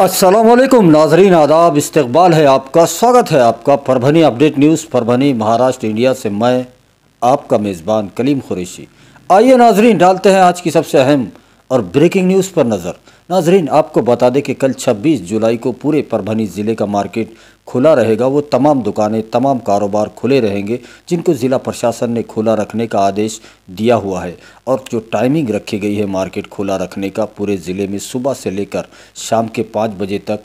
असलम नाजरीन आदाब इस्तबाल है आपका स्वागत है आपका Parbhani update news Parbhani Maharashtra India से मैं आपका मेज़बान कलीम खुरैशी आइए नाजरीन डालते हैं आज की सबसे अहम और ब्रेकिंग न्यूज़ पर नज़र नाजरीन आपको बता दें कि कल 26 जुलाई को पूरे परभनी ज़िले का मार्केट खुला रहेगा वो तमाम दुकानें तमाम कारोबार खुले रहेंगे जिनको ज़िला प्रशासन ने खुला रखने का आदेश दिया हुआ है और जो टाइमिंग रखी गई है मार्केट खुला रखने का पूरे ज़िले में सुबह से लेकर शाम के पाँच बजे तक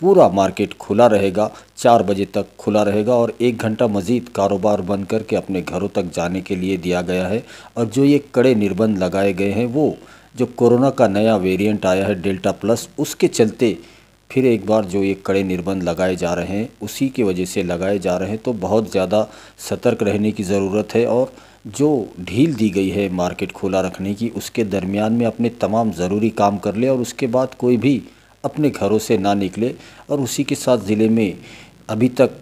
पूरा मार्केट खुला रहेगा चार बजे तक खुला रहेगा और एक घंटा मज़ीद कारोबार बंद करके अपने घरों तक जाने के लिए दिया गया है और जो ये कड़े निर्बंध लगाए गए हैं वो जो कोरोना का नया वेरिएंट आया है डेल्टा प्लस उसके चलते फिर एक बार जो ये कड़े निर्बंध लगाए जा रहे हैं उसी की वजह से लगाए जा रहे हैं तो बहुत ज़्यादा सतर्क रहने की ज़रूरत है और जो ढील दी गई है मार्केट खोला रखने की उसके दरमियान में अपने तमाम ज़रूरी काम कर ले और उसके बाद कोई भी अपने घरों से ना निकले और उसी के साथ ज़िले में अभी तक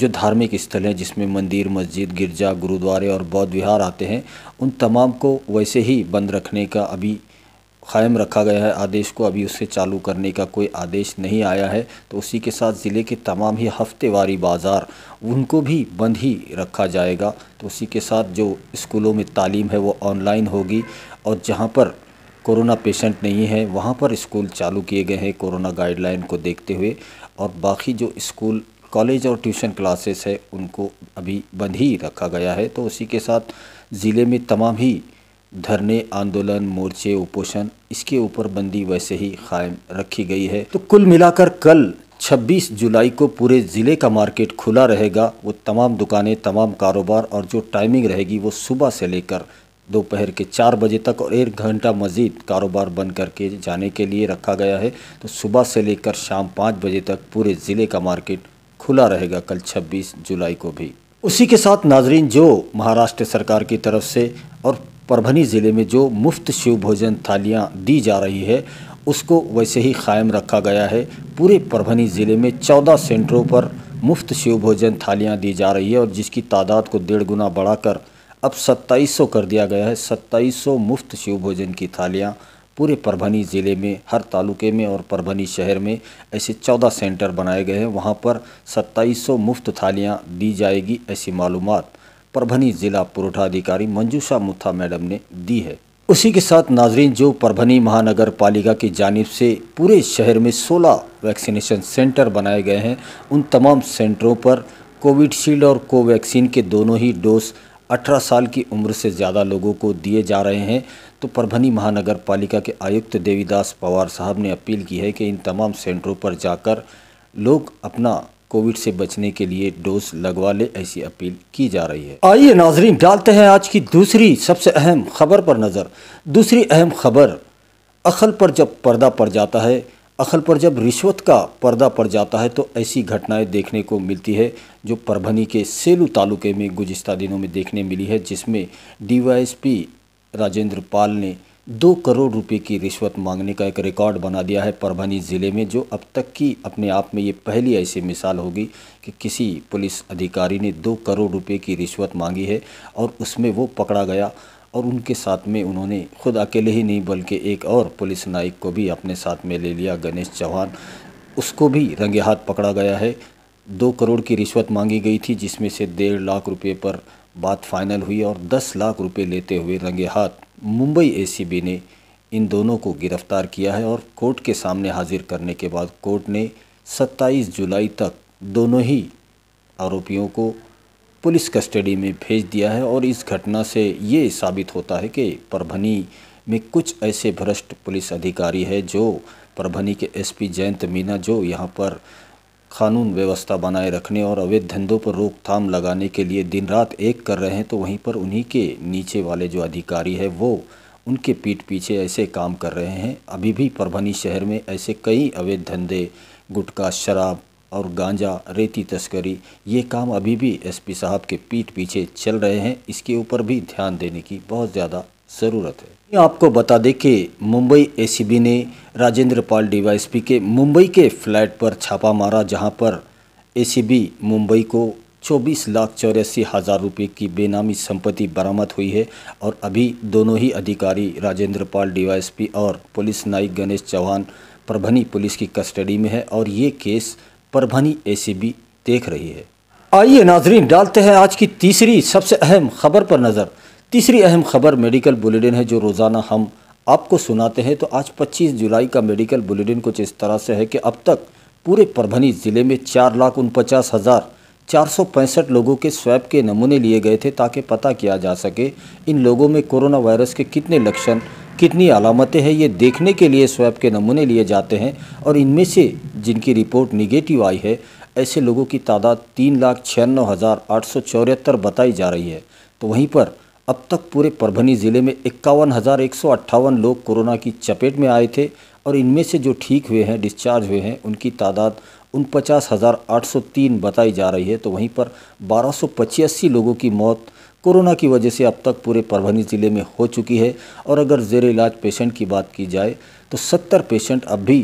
जो धार्मिक स्थल हैं जिसमें मंदिर मस्जिद गिरजा गुरुद्वारे और बौद्ध विहार आते हैं उन तमाम को वैसे ही बंद रखने का अभी कायम रखा गया है आदेश को अभी उससे चालू करने का कोई आदेश नहीं आया है तो उसी के साथ ज़िले के तमाम ही हफ्तेवारी बाज़ार उनको भी बंद ही रखा जाएगा तो उसी के साथ जो स्कूलों में तालीम है वो ऑनलाइन होगी और जहाँ पर कोरोना पेशेंट नहीं है वहाँ पर स्कूल चालू किए गए हैं कोरोना गाइडलाइन को देखते हुए और बाकी जो स्कूल कॉलेज और ट्यूशन क्लासेस है उनको अभी बंद ही रखा गया है तो उसी के साथ ज़िले में तमाम ही धरने आंदोलन मोर्चे उपोषण इसके ऊपर बंदी वैसे ही कायम रखी गई है तो कुल मिलाकर कल 26 जुलाई को पूरे ज़िले का मार्केट खुला रहेगा वो तमाम दुकानें तमाम कारोबार और जो टाइमिंग रहेगी वो सुबह से लेकर दोपहर के चार बजे तक और एक घंटा मज़ीद कारोबार बंद करके जाने के लिए रखा गया है तो सुबह से लेकर शाम पाँच बजे तक पूरे ज़िले का मार्केट खुला रहेगा कल 26 जुलाई को भी उसी के साथ नाजरीन जो महाराष्ट्र सरकार की तरफ से और परभनी ज़िले में जो मुफ्त शिव भोजन थालियाँ दी जा रही है उसको वैसे ही कायम रखा गया है पूरे परभनी ज़िले में चौदह सेंटरों पर मुफ्त शिव भोजन थालियाँ दी जा रही है और जिसकी तादाद को डेढ़ गुना बढ़ाकर अब सौ कर दिया गया है सौ मुफ्त शिव भोजन की थालियाँ पूरे परभनी ज़िले में हर तालुके में और परभनी शहर में ऐसे चौदह सेंटर बनाए गए हैं वहाँ पर सत्ताईस मुफ्त थालियाँ दी जाएगी ऐसी मालूम परभनी ज़िला अधिकारी मंजूषा मुथा मैडम ने दी है उसी के साथ नाजरीन जो परभनी महानगर पालिका की जानब से पूरे शहर में 16 वैक्सीनेशन सेंटर बनाए गए हैं उन तमाम सेंटरों पर कोविडशील्ड और कोवैक्सीन के दोनों ही डोज 18 साल की उम्र से ज़्यादा लोगों को दिए जा रहे हैं तो परभनी महानगर पालिका के आयुक्त देवीदास पवार साहब ने अपील की है कि इन तमाम सेंटरों पर जाकर लोग अपना कोविड से बचने के लिए डोज लगवा ले ऐसी अपील की जा रही है आइए नाजरीन डालते हैं आज की दूसरी सबसे अहम खबर पर नज़र दूसरी अहम खबर अखल पर जब पर्दा पड़ जाता है अखल पर जब रिश्वत का पर्दा पड़ जाता है तो ऐसी घटनाएं देखने को मिलती है जो परभनी के सेलू तालुके में गुजश्ता दिनों में देखने मिली है जिसमें डीवाईएसपी राजेंद्र पाल ने दो करोड़ रुपए की रिश्वत मांगने का एक रिकॉर्ड बना दिया है परभनी ज़िले में जो अब तक की अपने आप में ये पहली ऐसी मिसाल होगी कि किसी पुलिस अधिकारी ने दो करोड़ रुपये की रिश्वत मांगी है और उसमें वो पकड़ा गया और उनके साथ में उन्होंने खुद अकेले ही नहीं बल्कि एक और पुलिस नायक को भी अपने साथ में ले लिया गणेश चौहान उसको भी रंगे हाथ पकड़ा गया है दो करोड़ की रिश्वत मांगी गई थी जिसमें से डेढ़ लाख रुपए पर बात फाइनल हुई और दस लाख रुपए लेते हुए रंगे हाथ मुंबई एसीबी ने इन दोनों को गिरफ्तार किया है और कोर्ट के सामने हाजिर करने के बाद कोर्ट ने सत्ताईस जुलाई तक दोनों ही आरोपियों को पुलिस कस्टडी में भेज दिया है और इस घटना से ये साबित होता है कि परभनी में कुछ ऐसे भ्रष्ट पुलिस अधिकारी है जो परभनी के एसपी जयंत मीना जो यहाँ पर कानून व्यवस्था बनाए रखने और अवैध धंधों पर रोकथाम लगाने के लिए दिन रात एक कर रहे हैं तो वहीं पर उन्हीं के नीचे वाले जो अधिकारी है वो उनके पीठ पीछे ऐसे काम कर रहे हैं अभी भी परभनी शहर में ऐसे कई अवैध धंधे गुटखा शराब और गांजा रेती तस्करी ये काम अभी भी एसपी साहब के पीठ पीछे चल रहे हैं इसके ऊपर भी ध्यान देने की बहुत ज़्यादा ज़रूरत है आपको बता दें कि मुंबई एसीबी ने राजेंद्र पाल डीवाईएसपी के मुंबई के फ्लैट पर छापा मारा जहां पर एसीबी मुंबई को चौबीस लाख चौरासी हज़ार रुपये की बेनामी संपत्ति बरामद हुई है और अभी दोनों ही अधिकारी राजेंद्र पाल डीवाईएसपी और पुलिस नायक गणेश चौहान प्रभनी पुलिस की कस्टडी में है और ये केस परभनी एसीबी देख रही है आइए नाजरीन डालते हैं आज की तीसरी सबसे अहम खबर पर नज़र तीसरी अहम खबर मेडिकल बुलेटिन है जो रोज़ाना हम आपको सुनाते हैं तो आज 25 जुलाई का मेडिकल बुलेटिन कुछ इस तरह से है कि अब तक पूरे परभनी ज़िले में चार लाख उनपचास हज़ार चार सौ पैंसठ लोगों के स्वैब के नमूने लिए गए थे ताकि पता किया जा सके इन लोगों में कोरोना वायरस के कितने लक्षण कितनी अलामतें हैं ये देखने के लिए स्वैब के नमूने लिए जाते हैं और इनमें से जिनकी रिपोर्ट निगेटिव आई है ऐसे लोगों की तादाद तीन लाख छियानवे हज़ार आठ सौ चौहत्तर बताई जा रही है तो वहीं पर अब तक पूरे परभनी ज़िले में इक्यावन हज़ार एक सौ अट्ठावन लोग कोरोना की चपेट में आए थे और इनमें से जो ठीक हुए हैं डिस्चार्ज हुए हैं उनकी तादाद उन पचास हज़ार आठ सौ तीन बताई जा रही है तो वहीं पर बारह सौ पचासी लोगों की मौत कोरोना की वजह से अब तक पूरे परभनी ज़िले में हो चुकी है और अगर जेर इलाज पेशेंट की बात की जाए तो सत्तर पेशेंट अब भी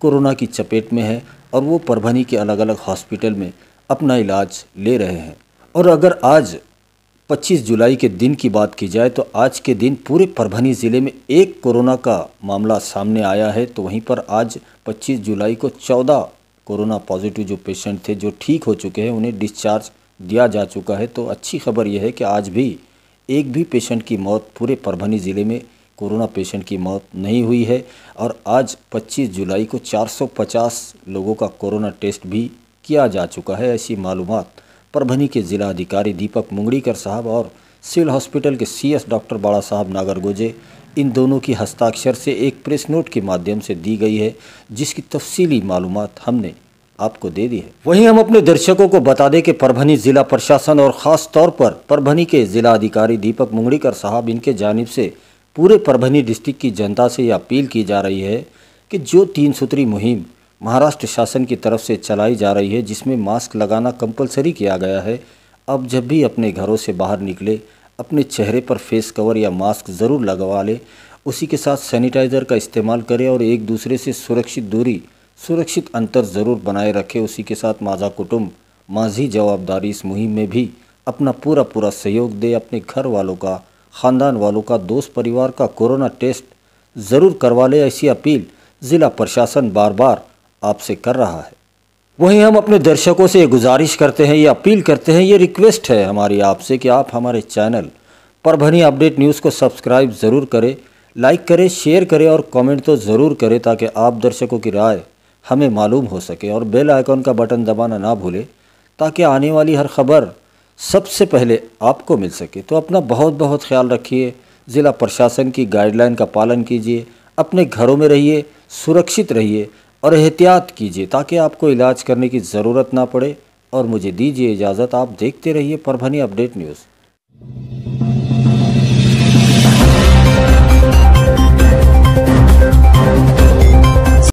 कोरोना की चपेट में है और वो परभनी के अलग अलग हॉस्पिटल में अपना इलाज ले रहे हैं और अगर आज 25 जुलाई के दिन की बात की जाए तो आज के दिन पूरे परभनी ज़िले में एक कोरोना का मामला सामने आया है तो वहीं पर आज 25 जुलाई को 14 कोरोना पॉजिटिव जो पेशेंट थे जो ठीक हो चुके हैं उन्हें डिस्चार्ज दिया जा चुका है तो अच्छी खबर यह है कि आज भी एक भी पेशेंट की मौत पूरे परभनी ज़िले में कोरोना पेशेंट की मौत नहीं हुई है और आज 25 जुलाई को 450 लोगों का कोरोना टेस्ट भी किया जा चुका है ऐसी मालूम परभनी के ज़िला अधिकारी दीपक मुंगड़ीकर साहब और सिविल हॉस्पिटल के सीएस डॉक्टर बाड़ा साहब नागरगोजे इन दोनों की हस्ताक्षर से एक प्रेस नोट के माध्यम से दी गई है जिसकी तफसीली मालूम हमने आपको दे दी है वहीं हम अपने दर्शकों को बता दें कि परभनी जिला प्रशासन और खास तौर पर परभनी के जिला अधिकारी दीपक मुंगड़ीकर साहब इनके जानब से पूरे परभनी डिस्ट्रिक्ट की जनता से यह अपील की जा रही है कि जो तीन सूत्री मुहिम महाराष्ट्र शासन की तरफ से चलाई जा रही है जिसमें मास्क लगाना कंपलसरी किया गया है अब जब भी अपने घरों से बाहर निकले अपने चेहरे पर फेस कवर या मास्क ज़रूर लगवा लें उसी के साथ सैनिटाइज़र का इस्तेमाल करें और एक दूसरे से सुरक्षित दूरी सुरक्षित अंतर ज़रूर बनाए रखें उसी के साथ माझा कुटुम्ब माझी जवाबदारी इस मुहिम में भी अपना पूरा पूरा सहयोग दे अपने घर वालों का ख़ानदान वालों का दोस्त परिवार का कोरोना टेस्ट ज़रूर करवा ले ऐसी अपील ज़िला प्रशासन बार बार आपसे कर रहा है वहीं हम अपने दर्शकों से ये गुजारिश करते हैं ये अपील करते हैं ये रिक्वेस्ट है हमारी आपसे कि आप हमारे चैनल परभनी अपडेट न्यूज़ को सब्सक्राइब ज़रूर करें लाइक करें शेयर करें और कमेंट तो ज़रूर करें ताकि आप दर्शकों की राय हमें मालूम हो सके और बेल आइकॉन का बटन दबाना ना भूलें ताकि आने वाली हर खबर सबसे पहले आपको मिल सके तो अपना बहुत बहुत ख्याल रखिए ज़िला प्रशासन की गाइडलाइन का पालन कीजिए अपने घरों में रहिए सुरक्षित रहिए और एहतियात कीजिए ताकि आपको इलाज करने की ज़रूरत ना पड़े और मुझे दीजिए इजाज़त आप देखते रहिए परभनी अपडेट न्यूज़